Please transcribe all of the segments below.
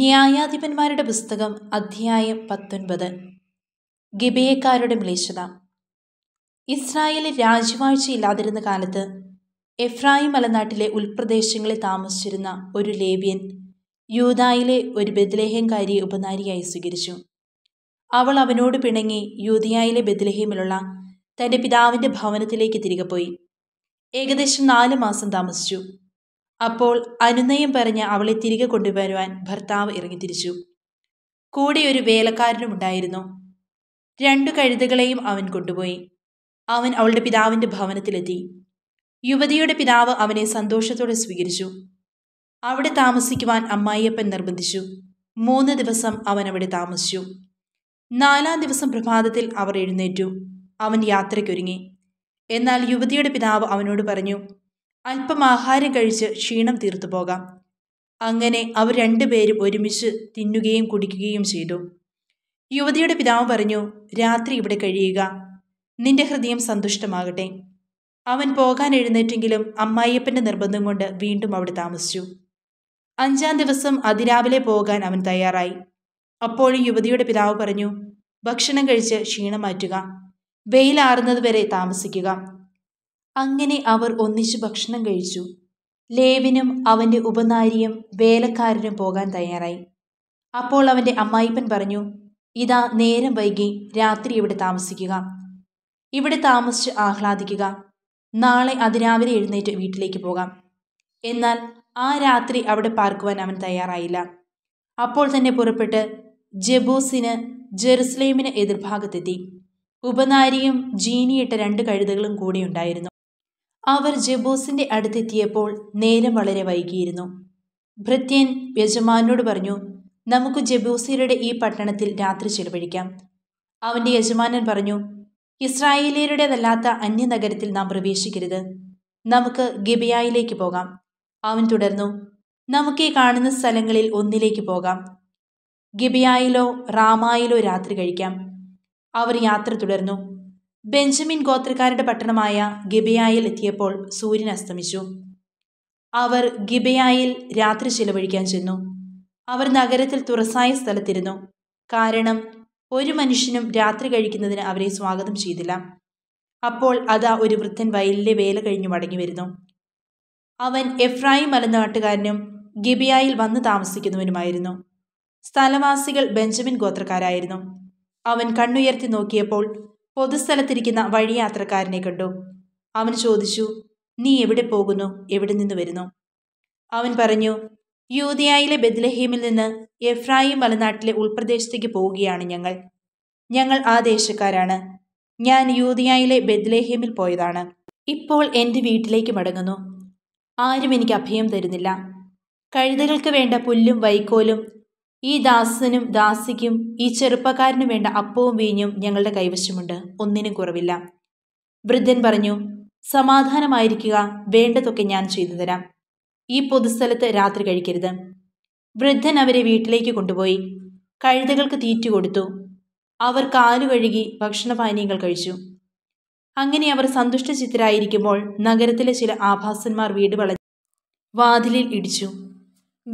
ന്യായാധിപന്മാരുടെ പുസ്തകം അധ്യായം പത്തൊൻപത് ഗിബയക്കാരുടെ മ്ലേശത ഇസ്രായേലിൽ രാജവാഴ്ച ഇല്ലാതിരുന്ന കാലത്ത് എഫ്രായിം മലനാട്ടിലെ ഉൾപ്രദേശങ്ങളിൽ താമസിച്ചിരുന്ന ഒരു ലേവ്യൻ യൂതായിലെ ഒരു ബദ്ലേഹംകാരിയെ ഉപനാരിയായി സ്വീകരിച്ചു അവൾ അവനോട് പിണങ്ങി യൂതിയായിലെ ബദ്ലേഹേമിലുള്ള തൻ്റെ പിതാവിൻ്റെ ഭവനത്തിലേക്ക് തിരികെ പോയി ഏകദേശം നാല് മാസം താമസിച്ചു അപ്പോൾ അനുനയം പറഞ്ഞ് അവളെ തിരികെ കൊണ്ടുവരുവാൻ ഭർത്താവ് ഇറങ്ങിത്തിരിച്ചു കൂടെ ഒരു വേലക്കാരനുമുണ്ടായിരുന്നു രണ്ടു കഴുതകളെയും അവൻ കൊണ്ടുപോയി അവൻ അവളുടെ പിതാവിൻ്റെ ഭവനത്തിലെത്തി യുവതിയുടെ പിതാവ് അവനെ സന്തോഷത്തോടെ സ്വീകരിച്ചു അവിടെ താമസിക്കുവാൻ അമ്മായിയപ്പൻ നിർബന്ധിച്ചു മൂന്ന് ദിവസം അവൻ അവിടെ താമസിച്ചു നാലാം ദിവസം പ്രഭാതത്തിൽ അവർ എഴുന്നേറ്റു അവൻ യാത്രയ്ക്കൊരുങ്ങി എന്നാൽ യുവതിയുടെ പിതാവ് അവനോട് പറഞ്ഞു അല്പം ആഹാരം കഴിച്ച് ക്ഷീണം തീർത്തു പോകാം അങ്ങനെ അവർ രണ്ടുപേരും ഒരുമിച്ച് തിന്നുകയും കുടിക്കുകയും ചെയ്തു യുവതിയുടെ പിതാവ് പറഞ്ഞു രാത്രി ഇവിടെ കഴിയുക നിന്റെ ഹൃദയം സന്തുഷ്ടമാകട്ടെ അവൻ പോകാൻ എഴുന്നേറ്റെങ്കിലും അമ്മായിയപ്പന്റെ നിർബന്ധം കൊണ്ട് വീണ്ടും അവിടെ താമസിച്ചു അഞ്ചാം ദിവസം അതിരാവിലെ പോകാൻ അവൻ തയ്യാറായി അപ്പോഴും യുവതിയുടെ പിതാവ് പറഞ്ഞു ഭക്ഷണം കഴിച്ച് ക്ഷീണം മാറ്റുക വെയിലാറുന്നതുവരെ താമസിക്കുക അങ്ങനെ അവർ ഒന്നിച്ചു ഭക്ഷണം കഴിച്ചു ലേവിനും അവൻ്റെ ഉപനാരിയും വേലക്കാരനും പോകാൻ തയ്യാറായി അപ്പോൾ അവൻ്റെ അമ്മായിപ്പൻ പറഞ്ഞു ഇതാ നേരം വൈകി രാത്രി ഇവിടെ താമസിക്കുക ഇവിടെ താമസിച്ച് ആഹ്ലാദിക്കുക നാളെ അതിരാവിലെ എഴുന്നേറ്റ് വീട്ടിലേക്ക് പോകാം എന്നാൽ ആ രാത്രി അവിടെ പാർക്കുവാൻ അവൻ തയ്യാറായില്ല അപ്പോൾ തന്നെ പുറപ്പെട്ട് ജബൂസിന് ജെറുസലേമിന് എതിർഭാഗത്തെത്തി ഉപനാരിയും ജീനിയിട്ട രണ്ട് കഴുതകളും കൂടെ ഉണ്ടായിരുന്നു അവർ ജബൂസിന്റെ അടുത്തെത്തിയപ്പോൾ നേരം വളരെ വൈകിയിരുന്നു ഭൃത്യൻ യജമാനോട് പറഞ്ഞു നമുക്ക് ജബൂസിയരുടെ ഈ പട്ടണത്തിൽ രാത്രി ചിലവഴിക്കാം അവന്റെ യജമാനൻ പറഞ്ഞു ഇസ്രായേലിയരുടേതല്ലാത്ത അന്യനഗരത്തിൽ നാം പ്രവേശിക്കരുത് നമുക്ക് ഗിബിയായിലേക്ക് പോകാം അവൻ തുടർന്നു നമുക്ക് ഈ കാണുന്ന സ്ഥലങ്ങളിൽ ഒന്നിലേക്ക് പോകാം ഗിബിയായിലോ റാമായിലോ രാത്രി കഴിക്കാം അവർ യാത്ര തുടർന്നു ബെഞ്ചമിൻ ഗോത്രക്കാരുടെ പട്ടണമായ ഗിബയായിൽ എത്തിയപ്പോൾ സൂര്യൻ അസ്തമിച്ചു അവർ ഗിബയായിൽ രാത്രി ചിലവഴിക്കാൻ ചെന്നു അവർ നഗരത്തിൽ തുറസായ സ്ഥലത്തിരുന്നു കാരണം ഒരു മനുഷ്യനും രാത്രി കഴിക്കുന്നതിന് അവരെ സ്വാഗതം ചെയ്തില്ല അപ്പോൾ അതാ ഒരു വൃദ്ധൻ വയലിലെ വേല കഴിഞ്ഞു മടങ്ങി വരുന്നു അവൻ എഫ്രായിം മലനാട്ടുകാരനും ഗിബിയായിൽ വന്ന് താമസിക്കുന്നവനുമായിരുന്നു സ്ഥലവാസികൾ ബെഞ്ചമിൻ ഗോത്രക്കാരായിരുന്നു അവൻ കണ്ണുയർത്തി നോക്കിയപ്പോൾ പൊതുസ്ഥലത്തിരിക്കുന്ന വഴിയാത്രക്കാരനെ കണ്ടു അവൻ ചോദിച്ചു നീ എവിടെ പോകുന്നു എവിടെ നിന്ന് വരുന്നു അവൻ പറഞ്ഞു യൂതിയായിലെ ബദ്ലഹീമിൽ നിന്ന് എഫ്രായിം മലനാട്ടിലെ ഉൾപ്രദേശത്തേക്ക് പോവുകയാണ് ഞങ്ങൾ ഞങ്ങൾ ആ ദേശക്കാരാണ് ഞാൻ യൂതിയായിലെ ബദ്ലേഹേമിൽ പോയതാണ് ഇപ്പോൾ എൻ്റെ വീട്ടിലേക്ക് മടങ്ങുന്നു ആരും എനിക്ക് അഭയം തരുന്നില്ല കഴുതകൾക്ക് വേണ്ട പുല്ലും വൈക്കോലും ഈ ദാസനും ദാസിക്കും ഈ ചെറുപ്പക്കാരനും വേണ്ട അപ്പവും വീഞ്ഞും ഞങ്ങളുടെ കൈവശമുണ്ട് ഒന്നിനും കുറവില്ല വൃദ്ധൻ പറഞ്ഞു സമാധാനമായിരിക്കുക വേണ്ടതൊക്കെ ഞാൻ ചെയ്തു തരാം ഈ പൊതുസ്ഥലത്ത് രാത്രി കഴിക്കരുത് വൃദ്ധൻ അവരെ വീട്ടിലേക്ക് കൊണ്ടുപോയി കഴുതകൾക്ക് തീറ്റ കൊടുത്തു അവർ കാലു കഴുകി ഭക്ഷണപാനീയങ്ങൾ കഴിച്ചു അങ്ങനെ അവർ സന്തുഷ്ടചിത്തരായിരിക്കുമ്പോൾ നഗരത്തിലെ ചില ആഭാസന്മാർ വീട് വളഞ്ഞു വാതിലിൽ ഇടിച്ചു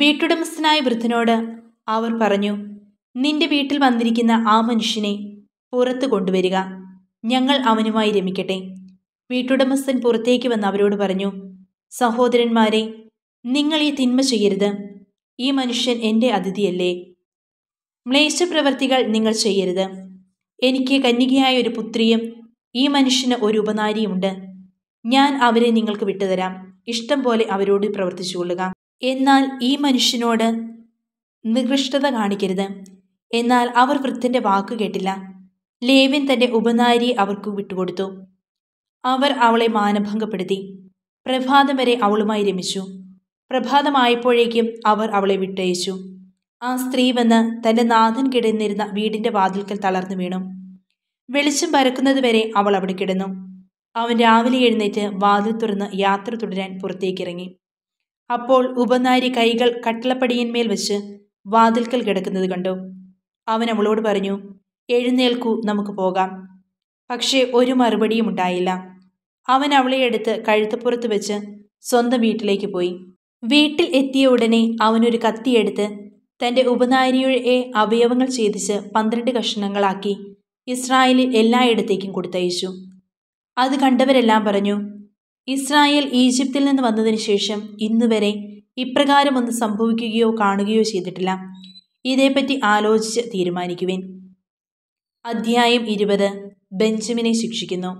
വീട്ടുടമസ്ഥനായ വൃദ്ധനോട് അവർ പറഞ്ഞു നിന്റെ വീട്ടിൽ വന്നിരിക്കുന്ന ആ മനുഷ്യനെ പുറത്തു കൊണ്ടുവരിക ഞങ്ങൾ അവനുമായി രമിക്കട്ടെ വീട്ടുടമസ്ഥൻ പുറത്തേക്ക് വന്ന് അവരോട് പറഞ്ഞു സഹോദരന്മാരെ നിങ്ങൾ ഈ തിന്മ ചെയ്യരുത് ഈ മനുഷ്യൻ എൻ്റെ അതിഥിയല്ലേ മ്ലേശപ്രവർത്തികൾ നിങ്ങൾ ചെയ്യരുത് എനിക്ക് കന്യകയായ ഒരു പുത്രിയും ഈ മനുഷ്യന് ഒരു ഉപനാരിയുമുണ്ട് ഞാൻ അവരെ നിങ്ങൾക്ക് വിട്ടുതരാം ഇഷ്ടം പോലെ അവരോട് പ്രവർത്തിച്ചുകൊള്ളുക എന്നാൽ ഈ മനുഷ്യനോട് നികൃഷ്ടത കാണിക്കരുത് എന്നാൽ അവർ വൃദ്ധന്റെ വാക്ക് കേട്ടില്ല ലേവിൻ തന്റെ ഉപനാരിയെ അവർക്ക് വിട്ടുകൊടുത്തു അവർ അവളെ മാനഭംഗപ്പെടുത്തി പ്രഭാതം വരെ അവളുമായി രമിച്ചു പ്രഭാതമായപ്പോഴേക്കും അവർ അവളെ വിട്ടയച്ചു ആ സ്ത്രീ വന്ന് തന്റെ നാഥൻ കിടന്നിരുന്ന വീടിന്റെ വാതിൽക്കൽ തളർന്നു വീണു വെളിച്ചം പരക്കുന്നതുവരെ അവൾ അവിടെ കിടന്നു അവൻ രാവിലെ എഴുന്നേറ്റ് വാതിൽ തുറന്ന് യാത്ര തുടരാൻ പുറത്തേക്കിറങ്ങി അപ്പോൾ ഉപനാരി കൈകൾ കട്ടിളപ്പടിയിന്മേൽ വെച്ച് വാതിൽക്കൽ കിടക്കുന്നത് കണ്ടു അവൻ അവളോട് പറഞ്ഞു എഴുന്നേൽക്കൂ നമുക്ക് പോകാം പക്ഷേ ഒരു മറുപടിയും ഉണ്ടായില്ല അവൻ അവളെ എടുത്ത് കഴുത്തപ്പുറത്ത് വെച്ച് സ്വന്തം വീട്ടിലേക്ക് പോയി വീട്ടിൽ എത്തിയ ഉടനെ അവനൊരു കത്തിയെടുത്ത് തൻ്റെ ഉപനാരിയെ അവയവങ്ങൾ ഛേദിച്ച് പന്ത്രണ്ട് കഷ്ണങ്ങളാക്കി ഇസ്രായേലിൽ എല്ലായിടത്തേക്കും കൊടുത്തയച്ചു അത് കണ്ടവരെല്ലാം പറഞ്ഞു ഇസ്രായേൽ ഈജിപ്തിൽ നിന്ന് വന്നതിന് ശേഷം ഇന്നുവരെ ഇപ്രകാരമൊന്നും സംഭവിക്കുകയോ കാണുകയോ ചെയ്തിട്ടില്ല ഇതേപ്പറ്റി ആലോചിച്ച് തീരുമാനിക്കുവിൻ അധ്യായം ഇരുപത് ബെഞ്ചമിനെ ശിക്ഷിക്കുന്നു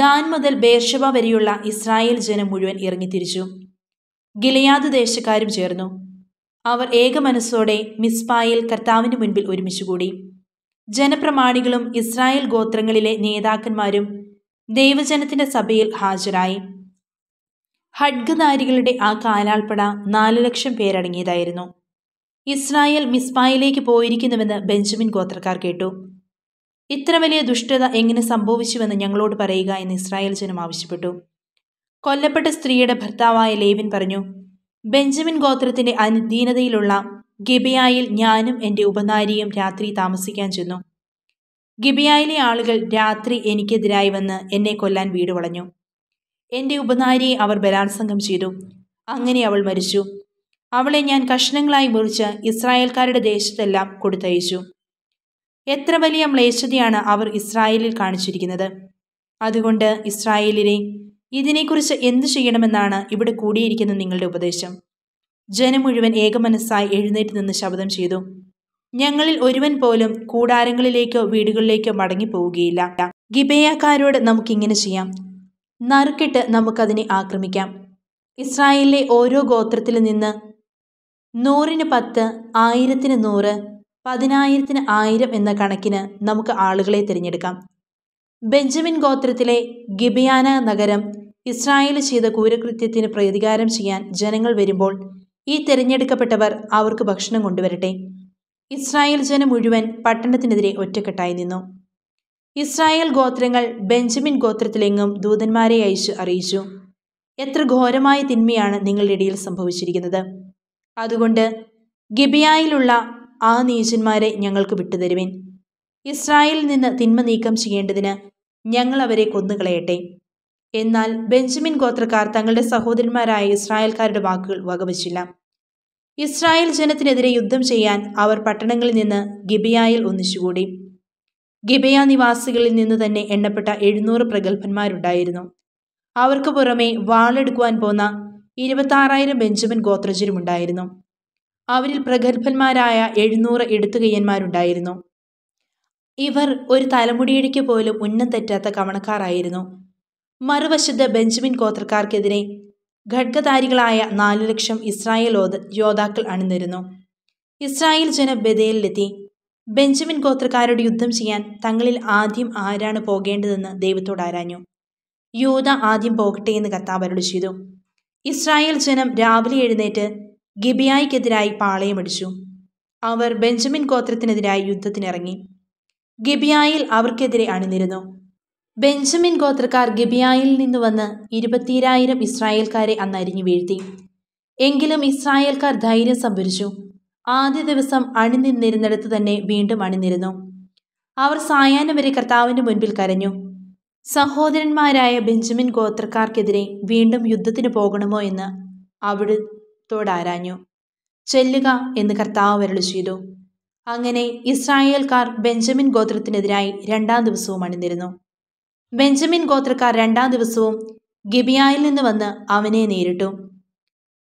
ദാൻ മുതൽ ബേർഷബ വരെയുള്ള ഇസ്രായേൽ ജനം മുഴുവൻ ഇറങ്ങിത്തിരിച്ചു ഗിലയാദ് ദേശക്കാരും ചേർന്നു അവർ ഏകമനസ്സോടെ മിസ്പായിൽ കർത്താവിന് മുൻപിൽ ഒരുമിച്ചുകൂടി ജനപ്രമാണികളും ഇസ്രായേൽ ഗോത്രങ്ങളിലെ നേതാക്കന്മാരും ദൈവജനത്തിന്റെ സഭയിൽ ഹാജരായി ഹഡ്ഗനാരികളുടെ ആ കാലാൾപ്പട നാല് ലക്ഷം പേരടങ്ങിയതായിരുന്നു ഇസ്രായേൽ മിസ്ബായിലേക്ക് പോയിരിക്കുന്നുവെന്ന് ബെഞ്ചമിൻ ഗോത്രക്കാർ കേട്ടു ഇത്ര വലിയ ദുഷ്ടത എങ്ങനെ സംഭവിച്ചുവെന്ന് ഞങ്ങളോട് പറയുക എന്ന് ഇസ്രായേൽ ജനം ആവശ്യപ്പെട്ടു കൊല്ലപ്പെട്ട സ്ത്രീയുടെ ഭർത്താവായ ലേവിൻ പറഞ്ഞു ബെഞ്ചമിൻ ഗോത്രത്തിന്റെ അനുദീനതയിലുള്ള ഗിബിയായിൽ ഞാനും എൻ്റെ ഉപനാരിയും രാത്രി താമസിക്കാൻ ചെന്നു ഗിബിയായിലെ ആളുകൾ രാത്രി എനിക്കെതിരായി വന്ന് എന്നെ കൊല്ലാൻ വീട് വളഞ്ഞു എൻ്റെ ഉപനാരിയെ അവർ ബലാത്സംഗം ചെയ്തു അങ്ങനെ അവൾ മരിച്ചു അവളെ ഞാൻ കഷ്ണങ്ങളായി മുറിച്ച് ഇസ്രായേൽക്കാരുടെ ദേശത്തെല്ലാം കൊടുത്തയച്ചു എത്ര വലിയ മ്ലേശതയാണ് അവർ ഇസ്രായേലിൽ കാണിച്ചിരിക്കുന്നത് അതുകൊണ്ട് ഇസ്രായേലിനെ ഇതിനെക്കുറിച്ച് എന്തു ചെയ്യണമെന്നാണ് ഇവിടെ കൂടിയിരിക്കുന്ന നിങ്ങളുടെ ഉപദേശം ജനം മുഴുവൻ ഏകമനസ്സായി എഴുന്നേറ്റ് നിന്ന് ശബ്ദം ചെയ്തു ഞങ്ങളിൽ ഒരുവൻ പോലും കൂടാരങ്ങളിലേക്കോ വീടുകളിലേക്കോ മടങ്ങിപ്പോവുകയില്ല ഗിബേയക്കാരോട് നമുക്കിങ്ങനെ ചെയ്യാം നറുക്കിട്ട് നമുക്കതിനെ ആക്രമിക്കാം ഇസ്രായേലിലെ ഓരോ ഗോത്രത്തിൽ നിന്ന് നൂറിന് പത്ത് ആയിരത്തിന് നൂറ് പതിനായിരത്തിന് ആയിരം എന്ന കണക്കിന് നമുക്ക് ആളുകളെ തിരഞ്ഞെടുക്കാം ബെഞ്ചമിൻ ഗോത്രത്തിലെ ഗിബിയാന നഗരം ഇസ്രായേൽ ചെയ്ത കൂരകൃത്യത്തിന് പ്രതികാരം ചെയ്യാൻ ജനങ്ങൾ വരുമ്പോൾ ഈ തിരഞ്ഞെടുക്കപ്പെട്ടവർ അവർക്ക് ഭക്ഷണം കൊണ്ടുവരട്ടെ ഇസ്രായേൽ ജനം മുഴുവൻ പട്ടണത്തിനെതിരെ ഒറ്റക്കെട്ടായി നിന്നു ഇസ്രായേൽ ഗോത്രങ്ങൾ ബെഞ്ചമിൻ ഗോത്രത്തിലെങ്ങും ദൂതന്മാരെ അയച്ച് അറിയിച്ചു എത്ര ഘോരമായ തിന്മയാണ് നിങ്ങളുടെ ഇടയിൽ സംഭവിച്ചിരിക്കുന്നത് അതുകൊണ്ട് ഗിബിയായിലുള്ള ആ നീചന്മാരെ ഞങ്ങൾക്ക് വിട്ടുതരുവിൻ ഇസ്രായേലിൽ നിന്ന് തിന്മ നീക്കം ചെയ്യേണ്ടതിന് ഞങ്ങൾ അവരെ കൊന്നുകളയട്ടെ എന്നാൽ ബെഞ്ചമിൻ ഗോത്രക്കാർ തങ്ങളുടെ സഹോദരന്മാരായ ഇസ്രായേൽക്കാരുടെ വാക്കുകൾ വകവച്ചില്ല ഇസ്രായേൽ ജനത്തിനെതിരെ യുദ്ധം ചെയ്യാൻ അവർ പട്ടണങ്ങളിൽ നിന്ന് ഗിബിയായിൽ ഒന്നിച്ചുകൂടി ഗിബയ നിവാസികളിൽ നിന്ന് തന്നെ എണ്ണപ്പെട്ട എഴുന്നൂറ് പ്രഗത്ഭന്മാരുണ്ടായിരുന്നു അവർക്ക് പുറമെ വാളെടുക്കുവാൻ പോന്ന ഇരുപത്താറായിരം ബെഞ്ചമിൻ ഗോത്രജരുമുണ്ടായിരുന്നു അവരിൽ പ്രഗത്ഭന്മാരായ എഴുന്നൂറ് എടുത്തുകയ്യന്മാരുണ്ടായിരുന്നു ഇവർ ഒരു തലമുടിയിടയ്ക്ക് പോലും ഉന്നം തെറ്റാത്ത കവണക്കാരായിരുന്നു മറുവശത്ത് ബെഞ്ചമിൻ ഗോത്രക്കാർക്കെതിരെ ഘഡ്ഗധാരികളായ നാല് ലക്ഷം ഇസ്രായേൽ യോദ്ധാക്കൾ അണിനിരുന്നു ഇസ്രായേൽ ജനം ബദേലിലെത്തി ബെഞ്ചമിൻ ഗോത്രക്കാരോട് യുദ്ധം ചെയ്യാൻ തങ്ങളിൽ ആദ്യം ആരാണ് പോകേണ്ടതെന്ന് ദൈവത്തോട് ആരാഞ്ഞു യൂത ആദ്യം പോകട്ടെ എന്ന് കത്താബരളി ചെയ്തു ഇസ്രായേൽ ജനം രാവിലെ എഴുന്നേറ്റ് ഗിബിയായിക്കെതിരായി പാളയമടിച്ചു അവർ ബെഞ്ചമിൻ ഗോത്രത്തിനെതിരായി യുദ്ധത്തിനിറങ്ങി ഗിബിയായിൽ അവർക്കെതിരെ അണിനിരുന്നു ബെഞ്ചമിൻ ഗോത്രക്കാർ ഗിബിയായിൽ നിന്ന് വന്ന് ഇരുപത്തിരായിരം ഇസ്രായേൽക്കാരെ അന്ന് അരിഞ്ഞു വീഴ്ത്തി എങ്കിലും ഇസ്രായേൽക്കാർ ധൈര്യം സംഭരിച്ചു ആദ്യ ദിവസം അണിനിന്നിരുന്നിടത്ത് തന്നെ വീണ്ടും അണിനിരുന്നു അവർ സായാഹ്നം വരെ കർത്താവിൻ്റെ മുൻപിൽ കരഞ്ഞു സഹോദരന്മാരായ ബെഞ്ചമിൻ ഗോത്രക്കാർക്കെതിരെ വീണ്ടും യുദ്ധത്തിന് പോകണമോ എന്ന് ആരാഞ്ഞു ചെല്ലുക എന്ന് കർത്താവ് വരളി ചെയ്തു അങ്ങനെ ഇസ്രായേൽക്കാർ ബെഞ്ചമിൻ ഗോത്രത്തിനെതിരായി രണ്ടാം ദിവസവും അണിനിരുന്നു ബെഞ്ചമിൻ ഗോത്രക്കാർ രണ്ടാം ദിവസവും ഗിബിയായിൽ നിന്ന് വന്ന് അവനെ നേരിട്ടു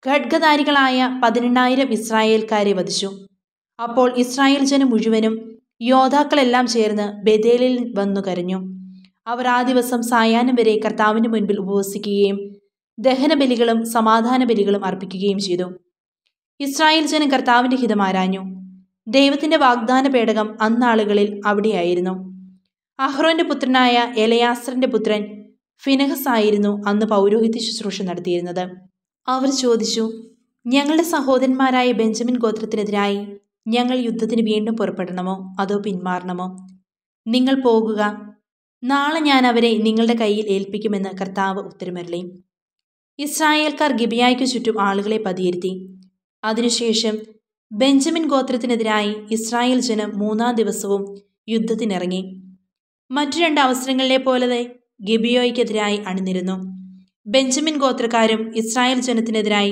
ഖഡ്ഗധാരികളായ പതിനെണ്ണായിരം ഇസ്രായേൽക്കാരെ വധിച്ചു അപ്പോൾ ഇസ്രായേൽ ജനം മുഴുവനും യോദ്ധാക്കളെല്ലാം ചേർന്ന് ബദേലിൽ വന്നു കരഞ്ഞു അവർ ആ ദിവസം സായാഹ്നം വരെ കർത്താവിന് മുൻപിൽ ഉപവസിക്കുകയും ദഹനബലികളും സമാധാന ബലികളും അർപ്പിക്കുകയും ചെയ്തു ഇസ്രായേൽ ജനം കർത്താവിൻ്റെ ഹിതം ആരാഞ്ഞു ദൈവത്തിൻ്റെ വാഗ്ദാന പേടകം അന്നാളുകളിൽ അവിടെയായിരുന്നു അഹ്റോന്റെ പുത്രനായ എലയാസറിന്റെ പുത്രൻ ഫിനഹസ് ആയിരുന്നു അന്ന് പൗരോഹിത്യ ശുശ്രൂഷ നടത്തിയിരുന്നത് അവർ ചോദിച്ചു ഞങ്ങളുടെ സഹോദരന്മാരായ ബെഞ്ചമിൻ ഗോത്രത്തിനെതിരായി ഞങ്ങൾ യുദ്ധത്തിന് വീണ്ടും പുറപ്പെടണമോ അതോ പിന്മാറണമോ നിങ്ങൾ പോകുക നാളെ ഞാൻ അവരെ നിങ്ങളുടെ കയ്യിൽ ഏൽപ്പിക്കുമെന്ന് കർത്താവ് ഉത്തരമരളി ഇസ്രായേൽക്കാർ ഗിബിയായ്ക്ക് ചുറ്റും ആളുകളെ പതിയിരുത്തി അതിനുശേഷം ബെഞ്ചമിൻ ഗോത്രത്തിനെതിരായി ഇസ്രായേൽ ജനം മൂന്നാം ദിവസവും യുദ്ധത്തിനിറങ്ങി മറ്റു രണ്ട് അവസരങ്ങളിലെ പോലെ ഗിബിയോയ്ക്കെതിരായി അണിനിരുന്നു ബെഞ്ചമിൻ ഗോത്രക്കാരും ഇസ്രായേൽ ജനത്തിനെതിരായി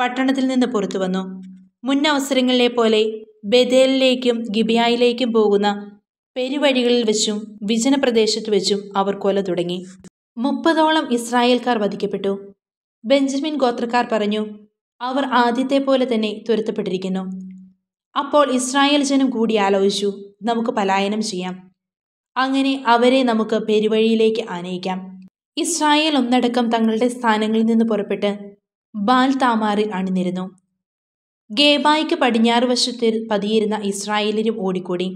പട്ടണത്തിൽ നിന്ന് പുറത്തു വന്നു മുൻ അവസരങ്ങളിലെ പോലെ ബദേലിലേക്കും ഗിബിയായിലേക്കും പോകുന്ന പെരുവഴികളിൽ വെച്ചും വിജന പ്രദേശത്ത് വെച്ചും അവർ കൊല തുടങ്ങി മുപ്പതോളം ഇസ്രായേൽക്കാർ വധിക്കപ്പെട്ടു ബെഞ്ചമിൻ ഗോത്രക്കാർ പറഞ്ഞു അവർ ആദ്യത്തെ പോലെ തന്നെ തുരത്തപ്പെട്ടിരിക്കുന്നു അപ്പോൾ ഇസ്രായേൽ ജനം കൂടി ആലോചിച്ചു നമുക്ക് പലായനം ചെയ്യാം അങ്ങനെ അവരെ നമുക്ക് പെരുവഴിയിലേക്ക് ആനയിക്കാം ഇസ്രായേൽ ഒന്നടക്കം തങ്ങളുടെ സ്ഥാനങ്ങളിൽ നിന്ന് പുറപ്പെട്ട് ബാൽ താമാറിൽ അണിനിരുന്നു ഗേബായ്ക്ക് പടിഞ്ഞാറ് വശത്തിൽ പതിയിരുന്ന ഇസ്രായേലിലും ഓടിക്കൂടി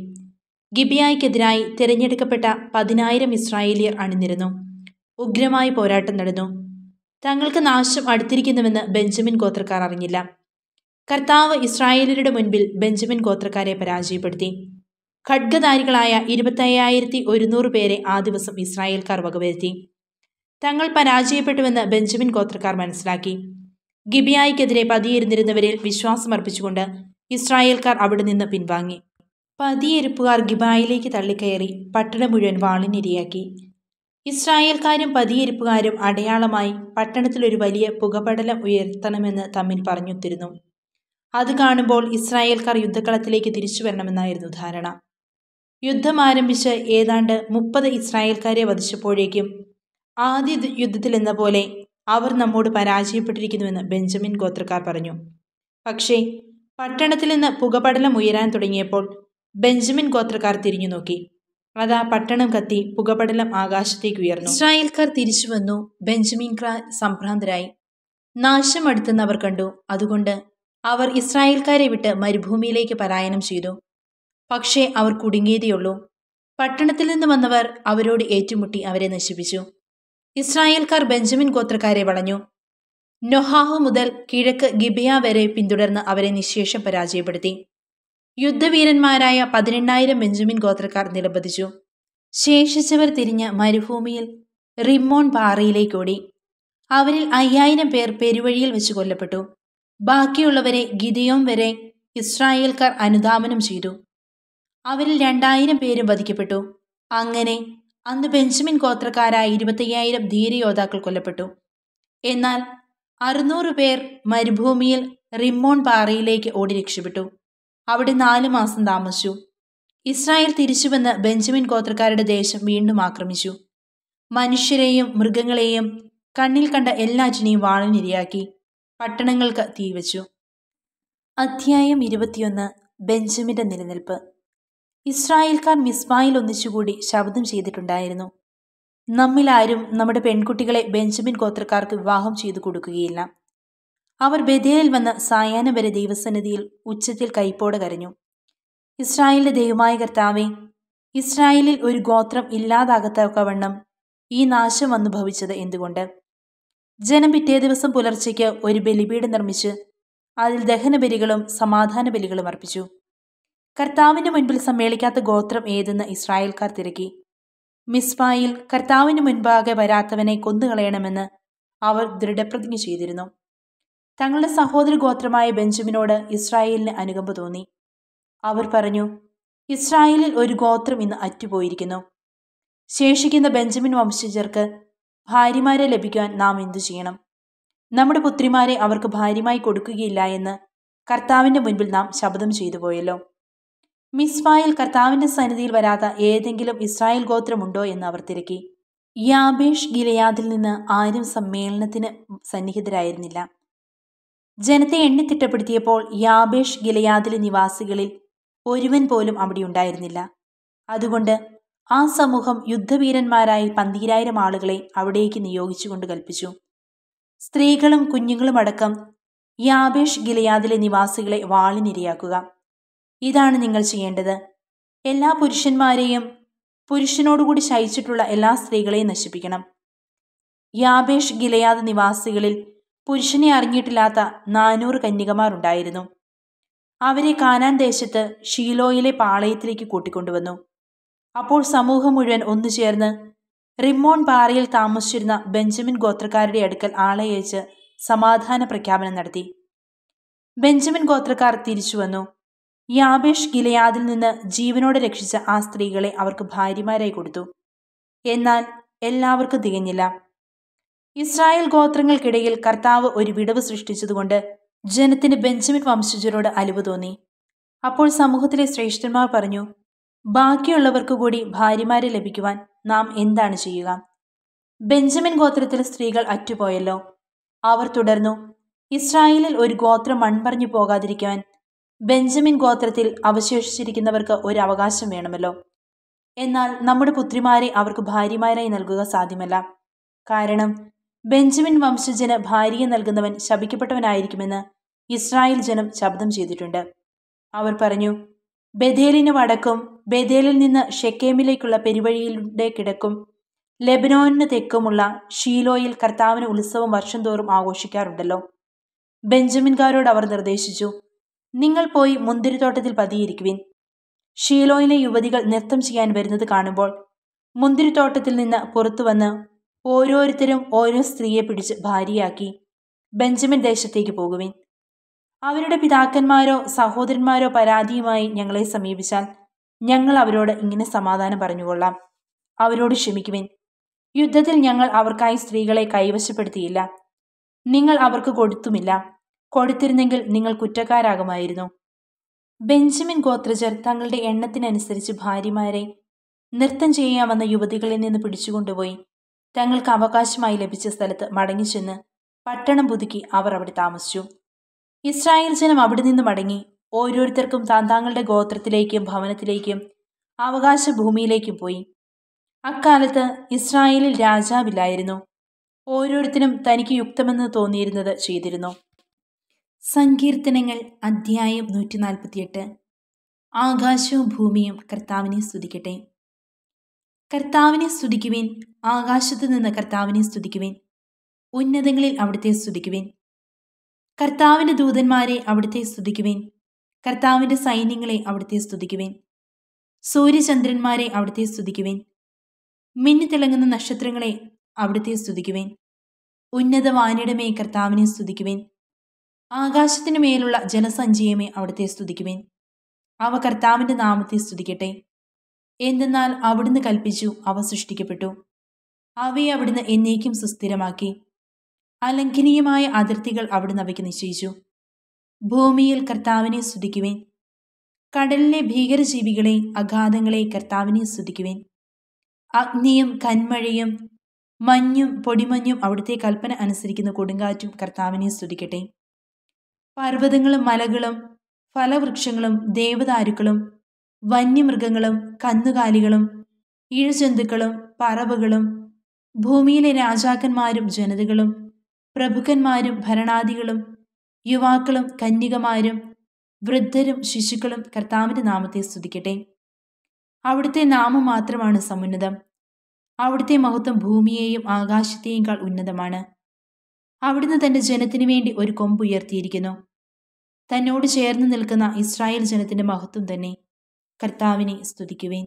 ഗിബിയായ്ക്കെതിരായി തിരഞ്ഞെടുക്കപ്പെട്ട പതിനായിരം ഇസ്രായേലിയർ അണിനിരുന്നു ഉഗ്രമായി പോരാട്ടം നടന്നു തങ്ങൾക്ക് നാശം അടുത്തിരിക്കുന്നുവെന്ന് ബെഞ്ചമിൻ ഗോത്രക്കാർ അറിഞ്ഞില്ല കർത്താവ് ഇസ്രായേലരുടെ മുൻപിൽ ബെഞ്ചമിൻ ഗോത്രക്കാരെ പരാജയപ്പെടുത്തി ഖഡ്ഗധാരികളായ ഇരുപത്തയ്യായിരത്തി ഒരുന്നൂറ് പേരെ ആ ദിവസം ഇസ്രായേൽക്കാർ വകവരുത്തി തങ്ങൾ പരാജയപ്പെട്ടുവെന്ന് ബെഞ്ചമിൻ ഗോത്രക്കാർ മനസ്സിലാക്കി ഗിബിയായിക്കെതിരെ പതിയിരുന്നിരുന്നവരിൽ വിശ്വാസമർപ്പിച്ചുകൊണ്ട് ഇസ്രായേൽക്കാർ അവിടെ നിന്ന് പിൻവാങ്ങി പതിയെരുപ്പുകാർ ഗിബായിലേക്ക് തള്ളിക്കയറി പട്ടണം മുഴുവൻ വാളിനിരയാക്കി ഇസ്രായേൽക്കാരും പതിയെരുപ്പുകാരും അടയാളമായി പട്ടണത്തിലൊരു വലിയ പുകപടലം ഉയർത്തണമെന്ന് തമ്മിൽ പറഞ്ഞൊത്തിരുന്നു അത് കാണുമ്പോൾ ഇസ്രായേൽക്കാർ യുദ്ധക്കളത്തിലേക്ക് തിരിച്ചു വരണമെന്നായിരുന്നു ധാരണ യുദ്ധം ആരംഭിച്ച് ഏതാണ്ട് മുപ്പത് ഇസ്രായേൽക്കാരെ വധിച്ചപ്പോഴേക്കും ആദ്യ യുദ്ധത്തിൽ എന്ന പോലെ അവർ നമ്മോട് പരാജയപ്പെട്ടിരിക്കുന്നുവെന്ന് ബെഞ്ചമിൻ ഗോത്രക്കാർ പറഞ്ഞു പക്ഷേ പട്ടണത്തിൽ നിന്ന് പുകപടലം ഉയരാൻ തുടങ്ങിയപ്പോൾ ബെഞ്ചമിൻ ഗോത്രക്കാർ തിരിഞ്ഞു നോക്കി അതാ പട്ടണം കത്തി പുകപടലം ആകാശത്തേക്ക് ഉയർന്നു ഇസ്രായേൽക്കാർ തിരിച്ചു വന്നു ബെഞ്ചമിൻ ക്രാ സംഭ്രാന്തരായി നാശം അടുത്തെന്ന് കണ്ടു അതുകൊണ്ട് അവർ ഇസ്രായേൽക്കാരെ വിട്ട് മരുഭൂമിയിലേക്ക് പലായനം ചെയ്തു പക്ഷേ അവർ കുടുങ്ങിയതേയുള്ളൂ പട്ടണത്തിൽ നിന്ന് വന്നവർ അവരോട് ഏറ്റുമുട്ടി അവരെ നശിപ്പിച്ചു ഇസ്രായേൽക്കാർ ബെഞ്ചമിൻ ഗോത്രക്കാരെ വളഞ്ഞു നൊഹാഹു മുതൽ കിഴക്ക് ഗിബിയ വരെ പിന്തുടർന്ന് അവരെ നിശേഷം പരാജയപ്പെടുത്തി യുദ്ധവീരന്മാരായ പതിനെണ്ണായിരം ബെഞ്ചമിൻ ഗോത്രക്കാർ നിലംപതിച്ചു ശേഷിച്ചവർ തിരിഞ്ഞ് മരുഭൂമിയിൽ റിമോൺ പാറയിലേക്കോടി അവരിൽ അയ്യായിരം പേർ പെരുവഴിയിൽ വെച്ച് കൊല്ലപ്പെട്ടു ബാക്കിയുള്ളവരെ ഗിതയോം വരെ ഇസ്രായേൽക്കാർ അനുദാപനം ചെയ്തു അവരിൽ രണ്ടായിരം പേരും വധിക്കപ്പെട്ടു അങ്ങനെ അന്ന് ബെഞ്ചമിൻ ഗോത്രക്കാരായ ഇരുപത്തയ്യായിരം ധീരയോദ്ധാക്കൾ കൊല്ലപ്പെട്ടു എന്നാൽ അറുന്നൂറ് പേർ മരുഭൂമിയിൽ റിമ്മോൺ പാറയിലേക്ക് ഓടി രക്ഷപ്പെട്ടു അവിടെ നാല് മാസം താമസിച്ചു ഇസ്രായേൽ തിരിച്ചുവന്ന് ബെഞ്ചമിൻ ഗോത്രക്കാരുടെ ദേശം വീണ്ടും ആക്രമിച്ചു മനുഷ്യരെയും മൃഗങ്ങളെയും കണ്ണിൽ കണ്ട എല്ലാറ്റിനെയും വാളിനിരയാക്കി പട്ടണങ്ങൾക്ക് തീവച്ചു അധ്യായം ഇരുപത്തിയൊന്ന് ബെഞ്ചമിൻ്റെ നിലനിൽപ്പ് ഇസ്രായേൽക്കാർ മിസ്ബായിൽ ഒന്നിച്ചുകൂടി ശബ്ദം ചെയ്തിട്ടുണ്ടായിരുന്നു നമ്മിലാരും നമ്മുടെ പെൺകുട്ടികളെ ബെഞ്ചമിൻ ഗോത്രക്കാർക്ക് വിവാഹം ചെയ്തു കൊടുക്കുകയില്ല അവർ ബദേലിൽ വന്ന് സായാഹ്നം വരെ ദൈവസന്നിധിയിൽ ഉച്ചത്തിൽ കൈപ്പോടെ കരഞ്ഞു ഇസ്രായേലിന്റെ ദൈവമായ കർത്താവെ ഇസ്രായേലിൽ ഒരു ഗോത്രം വണ്ണം ഈ നാശം വന്നു എന്തുകൊണ്ട് ജനം പിറ്റേ ദിവസം പുലർച്ചയ്ക്ക് ഒരു ബലിപീഠം നിർമ്മിച്ച് അതിൽ ദഹന ബലികളും സമാധാന ബലികളും അർപ്പിച്ചു കർത്താവിൻ്റെ മുൻപിൽ സമ്മേളിക്കാത്ത ഗോത്രം ഏതെന്ന് ഇസ്രായേൽക്കാർ തിരക്കി മിസ്ബായിൽ കർത്താവിന് മുൻപാകെ വരാത്തവനെ കൊന്നുകളയണമെന്ന് അവർ ദൃഢപ്രതിജ്ഞ ചെയ്തിരുന്നു തങ്ങളുടെ സഹോദര ഗോത്രമായ ബെഞ്ചമിനോട് ഇസ്രായേലിന് അനുകമ്പ തോന്നി അവർ പറഞ്ഞു ഇസ്രായേലിൽ ഒരു ഗോത്രം ഇന്ന് അറ്റുപോയിരിക്കുന്നു ശേഷിക്കുന്ന ബെഞ്ചമിൻ വംശജർക്ക് ഭാര്യമാരെ ലഭിക്കാൻ നാം എന്തു ചെയ്യണം നമ്മുടെ പുത്രിമാരെ അവർക്ക് ഭാര്യമായി കൊടുക്കുകയില്ല എന്ന് കർത്താവിൻ്റെ മുൻപിൽ നാം ശബ്ദം ചെയ്തു പോയല്ലോ മിസ്ഫായിൽ കർത്താവിൻ്റെ സന്നിധിയിൽ വരാത്ത ഏതെങ്കിലും ഇസ്രായേൽ ഗോത്രമുണ്ടോ എന്ന് അവർ തിരക്കി യാബേഷ് ഗിലയാദിൽ നിന്ന് ആരും സമ്മേളനത്തിന് സന്നിഹിതരായിരുന്നില്ല ജനത്തെ എണ്ണിത്തിട്ടപ്പെടുത്തിയപ്പോൾ യാബേഷ് ഗിലയാദിലെ നിവാസികളിൽ ഒരുവൻ പോലും അവിടെ ഉണ്ടായിരുന്നില്ല അതുകൊണ്ട് ആ സമൂഹം യുദ്ധവീരന്മാരായി പന്തിരായിരം ആളുകളെ അവിടേക്ക് നിയോഗിച്ചുകൊണ്ട് കൽപ്പിച്ചു സ്ത്രീകളും കുഞ്ഞുങ്ങളും അടക്കം യാബേഷ് ഗിലയാദിലെ നിവാസികളെ വാളിനിരയാക്കുക ഇതാണ് നിങ്ങൾ ചെയ്യേണ്ടത് എല്ലാ പുരുഷന്മാരെയും പുരുഷനോടുകൂടി ശയിച്ചിട്ടുള്ള എല്ലാ സ്ത്രീകളെയും നശിപ്പിക്കണം യാബേഷ് ഗിലയാദ് നിവാസികളിൽ പുരുഷനെ അറിഞ്ഞിട്ടില്ലാത്ത നാനൂറ് കന്യകമാരുണ്ടായിരുന്നു അവരെ കാനാൻ ദേശത്ത് ഷീലോയിലെ പാളയത്തിലേക്ക് കൂട്ടിക്കൊണ്ടുവന്നു അപ്പോൾ സമൂഹം മുഴുവൻ ഒന്നു ചേർന്ന് റിമോൺ പാറയിൽ താമസിച്ചിരുന്ന ബെഞ്ചമിൻ ഗോത്രക്കാരുടെ അടുക്കൽ ആളയച്ച് സമാധാന പ്രഖ്യാപനം നടത്തി ബെഞ്ചമിൻ ഗോത്രക്കാർ തിരിച്ചു വന്നു യാബേഷ് ഗിലയാദിൽ നിന്ന് ജീവനോടെ രക്ഷിച്ച ആ സ്ത്രീകളെ അവർക്ക് ഭാര്യമാരായി കൊടുത്തു എന്നാൽ എല്ലാവർക്കും തികഞ്ഞില്ല ഇസ്രായേൽ ഗോത്രങ്ങൾക്കിടയിൽ കർത്താവ് ഒരു വിടവ് സൃഷ്ടിച്ചതുകൊണ്ട് ജനത്തിന് ബെഞ്ചമിൻ വംശജരോട് അലിവ് തോന്നി അപ്പോൾ സമൂഹത്തിലെ ശ്രേഷ്ഠന്മാർ പറഞ്ഞു ബാക്കിയുള്ളവർക്ക് കൂടി ഭാര്യമാരെ ലഭിക്കുവാൻ നാം എന്താണ് ചെയ്യുക ബെഞ്ചമിൻ ഗോത്രത്തിലെ സ്ത്രീകൾ അറ്റുപോയല്ലോ അവർ തുടർന്നു ഇസ്രായേലിൽ ഒരു ഗോത്രം മൺപറഞ്ഞു പോകാതിരിക്കുവാൻ ബെഞ്ചമിൻ ഗോത്രത്തിൽ അവശേഷിച്ചിരിക്കുന്നവർക്ക് ഒരു അവകാശം വേണമല്ലോ എന്നാൽ നമ്മുടെ പുത്രിമാരെ അവർക്ക് ഭാര്യമാരായി നൽകുക സാധ്യമല്ല കാരണം ബെഞ്ചമിൻ വംശജന് ഭാര്യയെ നൽകുന്നവൻ ശപിക്കപ്പെട്ടവനായിരിക്കുമെന്ന് ഇസ്രായേൽ ജനം ശബ്ദം ചെയ്തിട്ടുണ്ട് അവർ പറഞ്ഞു ബദേലിന് വടക്കും ബദേലിൽ നിന്ന് ഷെക്കേമിലേക്കുള്ള പെരുവഴിയിലൂടെ കിടക്കും ലെബനോനിന് തെക്കുമുള്ള ഷീലോയിൽ കർത്താവിന് ഉത്സവം വർഷം തോറും ആഘോഷിക്കാറുണ്ടല്ലോ ബെഞ്ചമിൻകാരോട് അവർ നിർദ്ദേശിച്ചു നിങ്ങൾ പോയി മുന്തിരിത്തോട്ടത്തിൽ പതിയിരിക്കുവിൻ ഷീലോയിലെ യുവതികൾ നൃത്തം ചെയ്യാൻ വരുന്നത് കാണുമ്പോൾ മുന്തിരിത്തോട്ടത്തിൽ നിന്ന് പുറത്തു വന്ന് ഓരോരുത്തരും ഓരോ സ്ത്രീയെ പിടിച്ച് ഭാര്യയാക്കി ബെഞ്ചമിൻ ദേശത്തേക്ക് പോകുവിൻ അവരുടെ പിതാക്കന്മാരോ സഹോദരന്മാരോ പരാതിയുമായി ഞങ്ങളെ സമീപിച്ചാൽ ഞങ്ങൾ അവരോട് ഇങ്ങനെ സമാധാനം പറഞ്ഞുകൊള്ളാം അവരോട് ക്ഷമിക്കുവിൻ യുദ്ധത്തിൽ ഞങ്ങൾ അവർക്കായി സ്ത്രീകളെ കൈവശപ്പെടുത്തിയില്ല നിങ്ങൾ അവർക്ക് കൊടുത്തുമില്ല കൊടുത്തിരുന്നെങ്കിൽ നിങ്ങൾ കുറ്റക്കാരാകുമായിരുന്നു ബെഞ്ചമിൻ ഗോത്രജർ തങ്ങളുടെ എണ്ണത്തിനനുസരിച്ച് ഭാര്യമാരെ നൃത്തം ചെയ്യാമെന്ന യുവതികളിൽ നിന്ന് പിടിച്ചുകൊണ്ടുപോയി തങ്ങൾക്ക് അവകാശമായി ലഭിച്ച സ്ഥലത്ത് മടങ്ങിച്ചെന്ന് പട്ടണം പുതുക്കി അവർ അവിടെ താമസിച്ചു ഇസ്രായേൽ ജനം അവിടെ നിന്ന് മടങ്ങി ഓരോരുത്തർക്കും താങ്കളുടെ ഗോത്രത്തിലേക്കും ഭവനത്തിലേക്കും അവകാശ ഭൂമിയിലേക്കും പോയി അക്കാലത്ത് ഇസ്രായേലിൽ രാജാവില്ലായിരുന്നു ഓരോരുത്തരും തനിക്ക് യുക്തമെന്ന് തോന്നിയിരുന്നത് ചെയ്തിരുന്നു സങ്കീർത്തനങ്ങൾ അധ്യായം നൂറ്റി നാൽപ്പത്തിയെട്ട് ആകാശവും ഭൂമിയും കർത്താവിനെ സ്തുതിക്കട്ടെ കർത്താവിനെ സ്തുതിക്കുവിൻ ആകാശത്ത് നിന്ന് കർത്താവിനെ സ്തുതിക്കുവിൻ ഉന്നതങ്ങളിൽ അവിടുത്തെ സ്തുതിക്കുവിൻ കർത്താവിൻ്റെ ദൂതന്മാരെ അവിടുത്തെ സ്തുതിക്കുവിൻ കർത്താവിൻ്റെ സൈന്യങ്ങളെ അവിടുത്തെ സ്തുതിക്കുവിൻ സൂര്യചന്ദ്രന്മാരെ അവിടുത്തെ സ്തുതിക്കുവിൻ മിന്നിത്തിളങ്ങുന്ന നക്ഷത്രങ്ങളെ അവിടുത്തെ സ്തുതിക്കുവിൻ ഉന്നതവാനിടമേ കർത്താവിനെ സ്തുതിക്കുവിൻ ആകാശത്തിനു മേലുള്ള ജലസഞ്ചയമേ അവിടുത്തെ സ്തുതിക്കുമേൻ അവ കർത്താവിൻ്റെ നാമത്തെ സ്തുതിക്കട്ടെ എന്തെന്നാൽ അവിടുന്ന് കൽപ്പിച്ചു അവ സൃഷ്ടിക്കപ്പെട്ടു അവയെ അവിടുന്ന് എന്നേക്കും സുസ്ഥിരമാക്കി അലംഘനീയമായ അതിർത്തികൾ അവിടുന്ന് അവയ്ക്ക് നിശ്ചയിച്ചു ഭൂമിയിൽ കർത്താവിനെ സ്തുതിക്കുവേൻ കടലിലെ ഭീകരജീവികളെ അഗാധങ്ങളെ കർത്താവിനെ സ്തുതിക്കുവേൻ അഗ്നിയും കന്മഴയും മഞ്ഞും പൊടിമഞ്ഞും അവിടുത്തെ കൽപ്പന അനുസരിക്കുന്ന കൊടുങ്കാറ്റും കർത്താവിനെ സ്തുതിക്കട്ടെ പർവ്വതങ്ങളും മലകളും ഫലവൃക്ഷങ്ങളും ദേവദാരുക്കളും വന്യമൃഗങ്ങളും കന്നുകാലികളും ഇഴജന്തുക്കളും പറവകളും ഭൂമിയിലെ രാജാക്കന്മാരും ജനതകളും പ്രഭുക്കന്മാരും ഭരണാദികളും യുവാക്കളും കന്യകമാരും വൃദ്ധരും ശിശുക്കളും കർത്താവിൻ്റെ നാമത്തെ സ്തുതിക്കട്ടെ അവിടുത്തെ നാമം മാത്രമാണ് സമുന്നതം അവിടുത്തെ മഹത്വം ഭൂമിയെയും ആകാശത്തെയും കാൾ ഉന്നതമാണ് അവിടുന്ന് തന്റെ ജനത്തിനു വേണ്ടി ഒരു കൊമ്പ് ഉയർത്തിയിരിക്കുന്നു തന്നോട് ചേർന്ന് നിൽക്കുന്ന ഇസ്രായേൽ ജനത്തിന്റെ മഹത്വം തന്നെ കർത്താവിനെ സ്തുതിക്കുവേൻ